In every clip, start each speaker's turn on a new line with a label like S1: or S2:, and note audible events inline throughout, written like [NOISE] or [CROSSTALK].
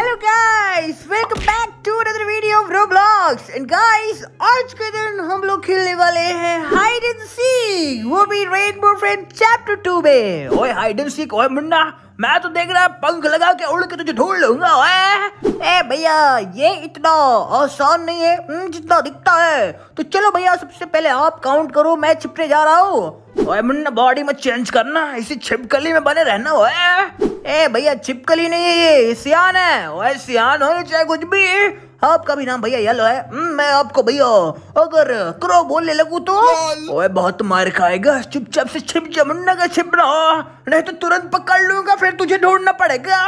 S1: Hello guys, welcome back to another video of Roblox. Box and guys आज के दिन हम लोग खेलने वाले हैं हाइड एंड सीक वो भी रेनबो फ्रेंड चैप्टर टू में ओए हाइड एंड सीक ओए मुन्ना मैं तो देख रहा पंख लगा के उड़ के तुझे ढूंढ लूंगा ओए ए भैया ये इतना आसान नहीं है हम्म, जितना दिखता है तो चलो भैया सबसे पहले आप काउंट करो मैं छिपने जा रहा हूँ ओए मुन्ना बॉडी में चेंज करना इसी छिपकली में बने रहना ओए ए भैया छिपकली नहीं है ये सियान है ओए सियान हो चाहे कुछ भी आपका भी नाम भैया येलो है हम्म, मैं आपको भैया अगर क्रो बोलने लगू तो ओए बहुत मार खाएगा चुपचाप से छिप जमुना का छिप रहा नहीं तो तुरंत पकड़ लूंगा फिर तुझे ढूंढना पड़ेगा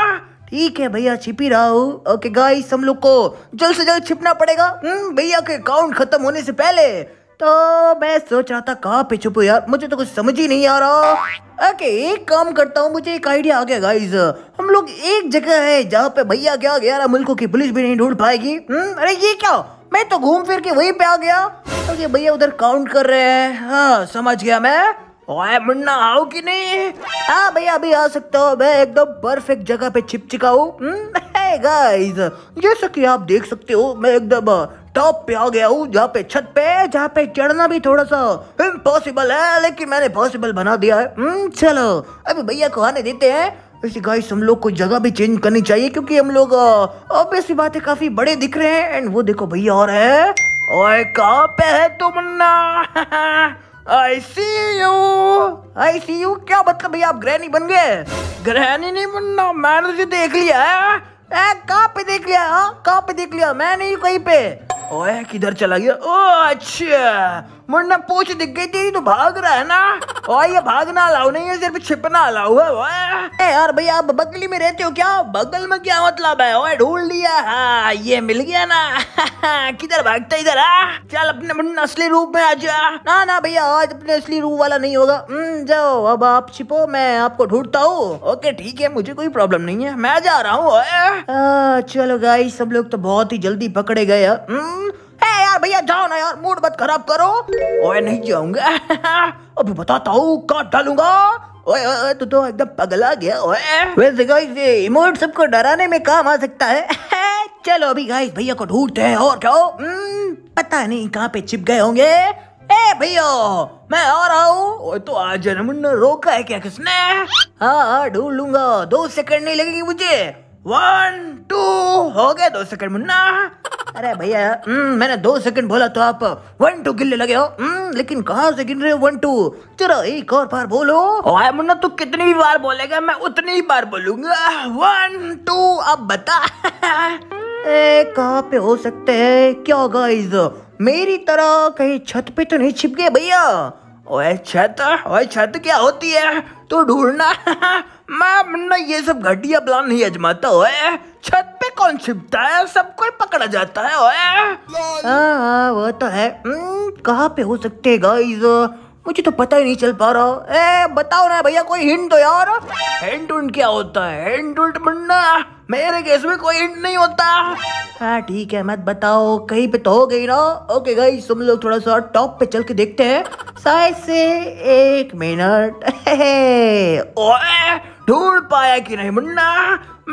S1: ठीक है भैया छिप ही रहा हूँ ओके गाइस हम लोग को जल्द से जल्द छिपना पड़ेगा हम्म, भैया के अकाउंट खत्म होने से पहले तो मैं सोच रहा था कहाँ पे छुपू यार मुझे तो कुछ समझ ही नहीं आ रहा ओके एक काम करता हूँ मुझे एक आइडिया आ गया गाइज हम लोग एक जगह है जहाँ पे भैया क्या ग्यारह मुल्कों की पुलिस भी नहीं ढूंढ पाएगी हुँ? हम्म, अरे ये क्या मैं तो घूम फिर के वहीं पे आ गया तो ये भैया उधर काउंट कर रहे हैं हाँ समझ गया मैं ओए मुन्ना आओ कि नहीं हाँ भैया अभी आ सकता हूँ मैं एकदम परफेक्ट जगह पे चुका हूँ गाइस हम्म, [LAUGHS] जैसा कि आप देख सकते हो मैं एकदम टॉप पे आ गया हूँ जहाँ पे छत पे जहाँ पे चढ़ना भी थोड़ा सा इम्पॉसिबल है लेकिन मैंने पॉसिबल बना दिया है हम्म, चलो अभी भैया को आने देते हैं वैसे गाइस हम लोग को जगह भी चेंज करनी चाहिए क्योंकि हम लोग ऑब्वियसली सी बात है काफी बड़े दिख रहे हैं एंड वो देखो भैया और है ओए कहाँ पे है तुम ना आई सी यू आई सी यू क्या मतलब भैया आप ग्रहणी बन गए ग्रहणी नहीं बनना मैंने देख लिया है कहाँ पे देख लिया हाँ, कहाँ पे देख लिया मैं नहीं कहीं पे ओए किधर चला गया ओ अच्छा मुन्ना पूछ दिख गई तेरी तो भाग रहा है ना और ये भागना अलाउ नहीं है सिर्फ छिपना अलाउ है ए यार भैया आप बगली में रहते हो क्या बगल में क्या मतलब है ओए ढूंढ लिया हाँ ये मिल गया ना [LAUGHS] किधर भागता इधर आ हाँ? चल अपने मुन्ना असली रूप में आ जा ना ना भैया आज अपने असली रूप वाला नहीं होगा हम्म, जाओ अब आप छिपो मैं आपको ढूंढता हूँ ओके ठीक है मुझे कोई प्रॉब्लम नहीं है मैं जा रहा हूँ हाँ, चलो गाई सब लोग तो बहुत ही जल्दी पकड़े गए हाँ। हम्म, है यार भैया जाओ ना यार मूड मत खराब करो ओए नहीं जाऊंगा [LAUGHS] अभी बताता हूँ काट डालूंगा ओए ओए तू तो एकदम पगला गया ओए वैसे गाइस ये इमोट सबको डराने में काम आ सकता है [LAUGHS] चलो अभी गाइस भैया को ढूंढते हैं और क्या हम्म, पता नहीं कहाँ पे छिप गए होंगे ए भैया मैं आ रहा हूँ ओए तो आज मुन्ना रोका है क्या किसने हाँ हाँ ढूंढ लूंगा दो सेकंड नहीं लगेगी मुझे वन टू हो गया दो सेकंड मुन्ना अरे भैया हम्म, मैंने दो सेकंड बोला तो आप वन टू गिनने लगे हो हम्म, लेकिन कहा से गिन रहे हो वन टू चलो एक और बार बोलो ओए मुन्ना तू कितनी भी बार बोलेगा मैं उतनी ही बार बोलूंगा वन टू अब बता कहाँ पे हो सकते हैं क्या गाइस मेरी तरह कहीं छत पे तो नहीं छिप गए भैया ओए छत ओए छत क्या होती है तू तो ढूंढना [LAUGHS] मैं अपना ये सब घटिया प्लान नहीं अजमाता ओए छत पे कौन छिपता है सब कोई पकड़ा जाता है ओए हाँ, हाँ वो तो है हम्म, कहाँ पे हो सकते हैं गाइस मुझे तो पता ही नहीं चल पा रहा ए बताओ ना भैया कोई हिंट दो यार हिंट उंट क्या होता है हिंट उंट बनना मेरे केस में कोई हिंट नहीं होता हाँ ठीक है मत बताओ कहीं पे तो हो गई ना ओके गई तुम लोग थोड़ा सा टॉप पे चल के देखते हैं साइज से एक मिनट [LAUGHS] ओए ढूंढ पाया कि नहीं मुन्ना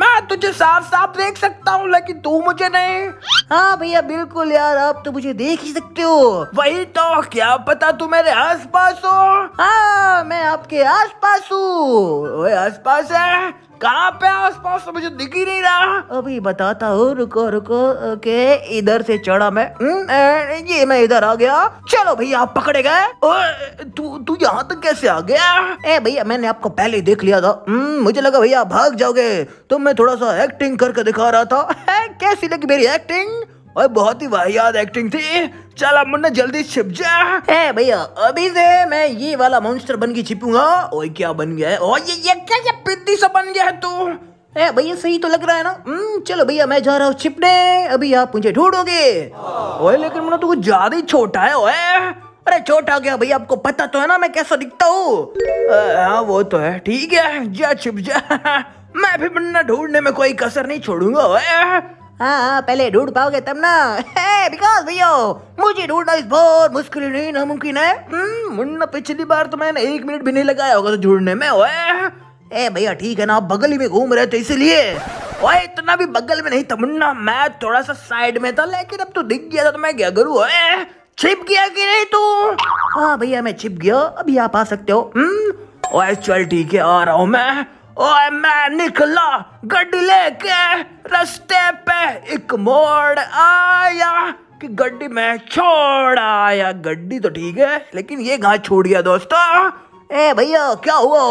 S1: मैं तुझे साफ साफ देख सकता हूँ लेकिन तू मुझे नहीं हाँ भैया बिल्कुल यार आप तो मुझे देख ही सकते हो वही तो क्या पता तू मेरे आस पास हो हाँ मैं आपके आस पास हूँ आस पास है कहाँ पे आस पास तो मुझे दिख ही नहीं रहा अभी बताता हूँ रुको रुको ओके इधर से चढ़ा मैं हम्म, ये मैं इधर आ गया चलो भैया आप पकड़े गए तू तू यहाँ तक कैसे आ गया ए भैया मैंने आपको पहले ही देख लिया था हम्म, मुझे लगा भैया भाग जाओगे तो मैं थोड़ा सा एक्टिंग करके दिखा रहा था कैसी लगी मेरी एक्टिंग और बहुत ही वाहियात एक्टिंग थी चल अब मुन्ना जल्दी छिप जा है भैया अभी से मैं ये वाला मॉन्स्टर बन के छिपूंगा ओ क्या बन गया है ओ ये ये क्या ये पिद्दी सा बन गया है तू है भैया सही तो लग रहा है ना हम्म, चलो भैया मैं जा रहा हूँ छिपने अभी आप मुझे ढूंढोगे ओए लेकिन मुन्ना तू कुछ ज्यादा ही छोटा है ओए अरे छोटा गया भैया आपको पता तो है ना मैं कैसा दिखता हूँ हाँ वो तो है ठीक है जा छिप जा [LAUGHS] मैं भी मुन्ना ढूंढने में कोई कसर नहीं छोड़ूंगा ओए हाँ हाँ पहले ढूंढ पाओगे तब ना है विकास भैया मुझे ढूंढना इस बहुत मुश्किल नहीं नामुमकिन है हम्म, मुन्ना पिछली बार तो मैंने एक मिनट भी नहीं लगाया होगा तो ढूंढने में ए भैया ठीक है ना आप बगल ही में घूम रहे थे इसीलिए ओए इतना भी बगल में नहीं था मुन्ना मैं थोड़ा सा साइड में था लेकिन अब तो दिख गया था तो मैं क्या करूँ छिप गया कि नहीं तू हाँ भैया मैं छिप गया अभी आप आ सकते हो हम्म, ओए चल ठीक है आ रहा हूँ मैं ओए मैं निकला गड्डी लेके रास्ते पे एक मोड़ आया कि गड्डी मैं छोड़ आया गड्डी तो ठीक है लेकिन ये घास छोड़ गया दोस्तों ए भैया क्या हुआ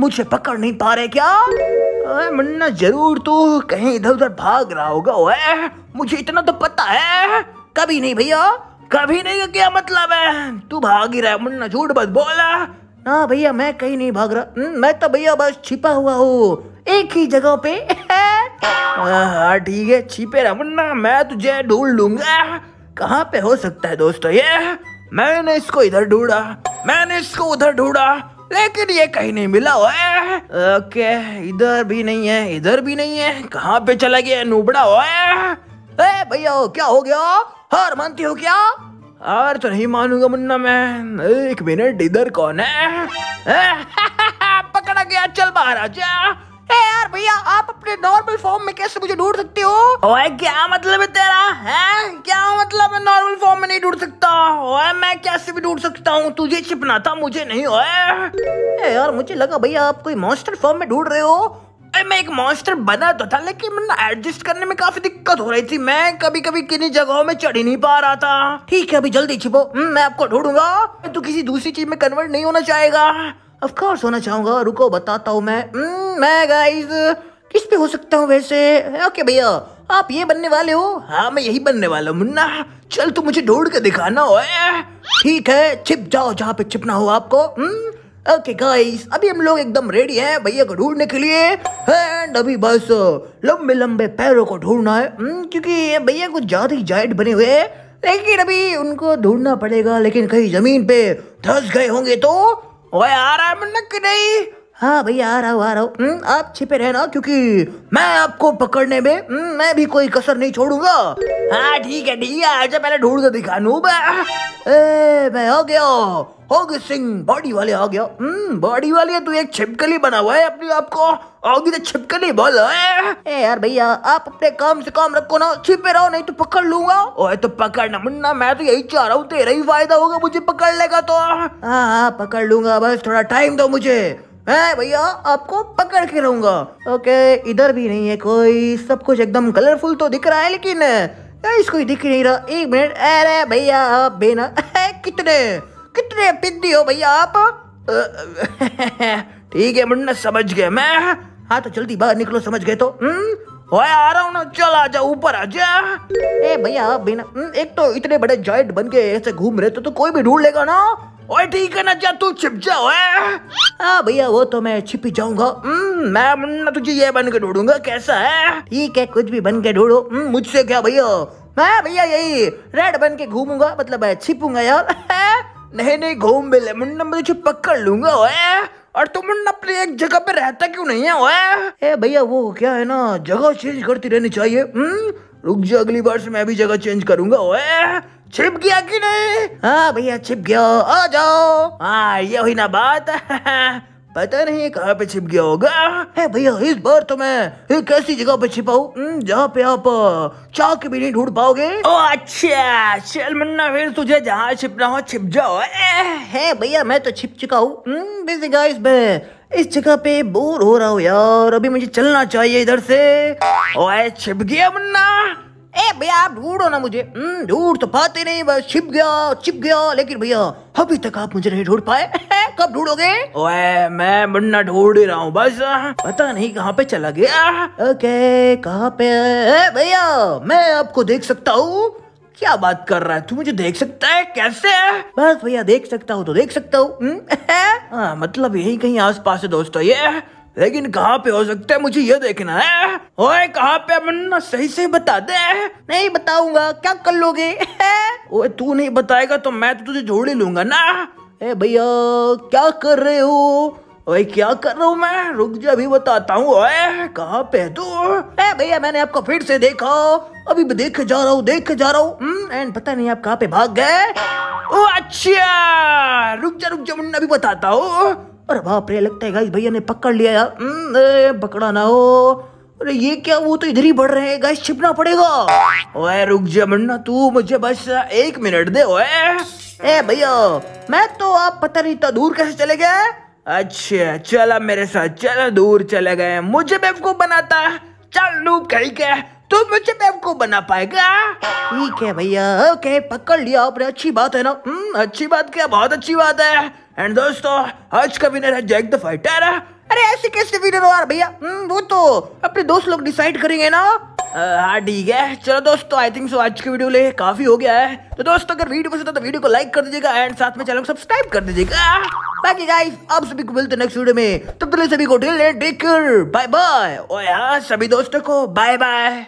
S1: मुझे पकड़ नहीं पा रहे क्या अरे मुन्ना जरूर तू कहीं इधर उधर भाग रहा होगा ओए मुझे इतना तो पता है कभी नहीं भैया कभी नहीं क्या मतलब है तू भाग ही रहा मुन्ना झूठ बस बोला ना हाँ भैया मैं कहीं नहीं भाग रहा हम्म, मैं तो भैया बस छिपा हुआ हूँ एक ही जगह पे [LAUGHS] हाँ ठीक है छिपे रह मुन्ना मैं तुझे ढूंढ लूंगा कहाँ पे हो सकता है दोस्तों ये मैंने इसको इधर ढूंढा मैंने इसको उधर ढूंढा लेकिन ये कहीं नहीं मिला ओए ओके इधर भी नहीं है इधर भी नहीं है कहाँ पे चला गया नुबड़ा ओए ए भैया क्या हो गया हर मानती हो क्या और तो नहीं मानूंगा मुन्ना मैं एक मिनट इधर कौन है [LAUGHS] पकड़ा गया चल बाहर आ जा यार भैया आप अपने नॉर्मल फॉर्म में कैसे मुझे ढूंढ सकते हो ओए क्या मतलब है तेरा है क्या मतलब मैं नॉर्मल फॉर्म में नहीं ढूंढ सकता ओए मैं कैसे भी ढूंढ सकता हूँ तुझे छिपना था मुझे नहीं ओए यार मुझे लगा भैया आप कोई मॉन्स्टर फॉर्म में ढूंढ रहे हो एक मॉन्स्टर बना तो था लेकिन मैं एडजस्ट करने में काफी दिक्कत हो रही थी मैं कभी कभी किन्नी जगहों में चढ़ ही नहीं पा रहा था ठीक है अभी जल्दी छिपो हम्म, मैं आपको ढूंढूंगा तो किसी दूसरी चीज में कन्वर्ट नहीं होना चाहेगा ऑफकोर्स होना चाहूंगा रुको बताता हूँ मैं हम्म, मैं गाइज किस पे हो सकता हूँ वैसे ओके भैया आप ये बनने वाले हो हाँ मैं यही बनने वाला हूँ मुन्ना चल तू मुझे ढूंढ के दिखाना ठीक है छिप जाओ जहाँ पे छिपना हो आपको हुँ? हम्म, ओके गाइस अभी हम लोग एकदम रेडी हैं भैया को ढूंढने के लिए एंड अभी बस लंबे लंबे पैरों को ढूंढना है हम्म, क्योंकि भैया कुछ ज़्यादा ही जाइट बने हुए हैं लेकिन अभी उनको ढूंढना पड़ेगा लेकिन कहीं ज़मीन पे धस गए होंगे तो वह आराम नहीं हाँ भैया आ रहा हूँ आ रहा हूँ हम्म, आप छिपे रहना क्योंकि मैं आपको पकड़ने में हम्म, मैं भी कोई कसर नहीं छोड़ूंगा हाँ ठीक है ठीक है अच्छा पहले ढूंढ के दिखा नू मैं हो गया होगी सिंह बॉडी वाले हो गया हम्म, बॉडी वाले तू तो एक छिपकली बना हुआ है अपने आप को आओगी तो छिपकली बोल ए यार भैया आप अपने काम से काम रखो ना छिपे रहो नहीं तो पकड़ लूंगा ओए तो पकड़ना मुन्ना मैं तो यही चाह रहा हूँ तेरा ही फायदा होगा मुझे पकड़ लेगा तो हाँ हाँ पकड़ लूंगा बस थोड़ा टाइम दो मुझे मैं भैया आपको पकड़ के रहूंगा ओके इधर भी नहीं है कोई सब कुछ एकदम कलरफुल तो दिख रहा है लेकिन इसको ही दिख नहीं रहा एक मिनट अरे भैया आप बेना [LAUGHS] कितने कितने पिद्दी हो भैया आप [LAUGHS] ठीक है मुन्ना समझ गए मैं हाँ तो जल्दी बाहर निकलो समझ गए तो हम्म, ओए आ रहा हूँ ना चल आ जा ऊपर आ जा ए भैया आप बिना हम्म, एक तो इतने बड़े जॉइंट बन के ऐसे घूम रहे तो, तो कोई भी ढूंढ लेगा ना ओए ठीक है ना जा तू छिप जा ओए भैया वो तो मैं छिप ही जाऊंगा हम्म, मैं मुन्ना तुझे ये बन के ढूंढूंगा कैसा है ठीक है कुछ भी बन के ढूंढो हम्म, मुझसे क्या भैया मैं भैया यही रेड बन के घूमूंगा मतलब छिपूंगा यार [LAUGHS] नहीं नहीं घूम बेले मुन्ना मैं तुझे पकड़ लूंगा और तुम मुन्ना अपने एक जगह पे रहता क्यों नहीं है ओए ए भैया वो क्या है ना जगह चेंज करती रहनी चाहिए हुँ? हम्म, रुक जा अगली बार से मैं भी जगह चेंज करूंगा ओए छिप गया कि नहीं हाँ भैया छिप गया आ जाओ हाँ ये हुई ना बात [LAUGHS] पता नहीं कहाँ पे छिप गया होगा है भैया इस बार तो मैं एक ऐसी जगह पे छिपा हूँ हम्म, जहाँ पे आप चाक भी नहीं ढूंढ पाओगे ओ अच्छा चल मन्ना फिर तुझे जहाँ छिपना हो छिप जाओ है भैया मैं तो छिप चुका हूँ वैसे हम्म, इस जगह पे बोर हो रहा हूँ यार अभी मुझे चलना चाहिए इधर से ओए छिप गया मुन्ना ए भैया आप ढूंढो ना मुझे हम्म, ढूंढ तो पाते नहीं बस छिप गया छिप गया लेकिन भैया अभी तक आप मुझे नहीं ढूंढ पाए [LAUGHS] कब ढूंढोगे ओए मैं मुन्ना ढूंढ ही रहा हूँ बस पता नहीं कहाँ पे चला गया ओके कहाँ पे भैया मैं आपको देख सकता हूँ क्या बात कर रहा है तू मुझे देख सकता है कैसे बस भैया देख सकता हूँ तो देख सकता हूँ हम्म, [LAUGHS] हाँ, मतलब यही कहीं आस पास है दोस्तों ये लेकिन कहाँ पे हो सकता है मुझे ये देखना है ओए कहाँ पे मन्ना सही से बता दे नहीं बताऊंगा क्या कर लोगे [LAUGHS] ओए तू नहीं बताएगा तो मैं तो तुझे जोड़ ही लूंगा ना ए भैया क्या कर रहे हो ओए क्या कर रहा हूँ मैं रुक जा अभी बताता हूँ ओए कहाँ पे है तू ए भैया मैंने आपको फिर से देखा अभी भी देख जा रहा हूँ देख जा रहा हूँ एंड हम्म, पता नहीं आप कहाँ पे भाग गए [LAUGHS] ओ अच्छा रुक जा रुक जा मुन्ना अभी बताता हूँ अरे बाप रे लगता है गाइस भैया ने पकड़ लिया यार हम्म, पकड़ा ना हो अरे ये क्या वो तो इधर ही बढ़ रहे हैं गाइस छिपना पड़ेगा ओए रुक जा मन्ना तू मुझे बस एक मिनट दे ओए ए भैया मैं तो आप पता नहीं तो दूर कैसे चले गए अच्छा चला मेरे साथ चला दूर चले गए मुझे बेवकूफ बनाता चल लू कहीं के तू मुझे बेवकूफ बना पाएगा ठीक है भैया ओके पकड़ लिया आपने अच्छी बात है ना हम्म, अच्छी बात क्या बहुत अच्छी बात है एंड दोस्तों आज का विनर है जैक द फाइटर अरे ऐसे कैसे विनर हो यार भैया हम्म, वो तो अपने दोस्त लोग डिसाइड करेंगे ना हाँ ठीक है चलो दोस्तों आई थिंक सो आज की वीडियो ले काफी हो गया है तो दोस्तों अगर वीडियो पसंद है तो वीडियो को लाइक कर दीजिएगा एंड साथ में चैनल को सब्सक्राइब कर दीजिएगा बाकी गाइस अब सभी को मिलते नेक्स्ट वीडियो में तब तक सभी को टेक केयर बाय बाय और यार हाँ, सभी दोस्तों को बाय बाय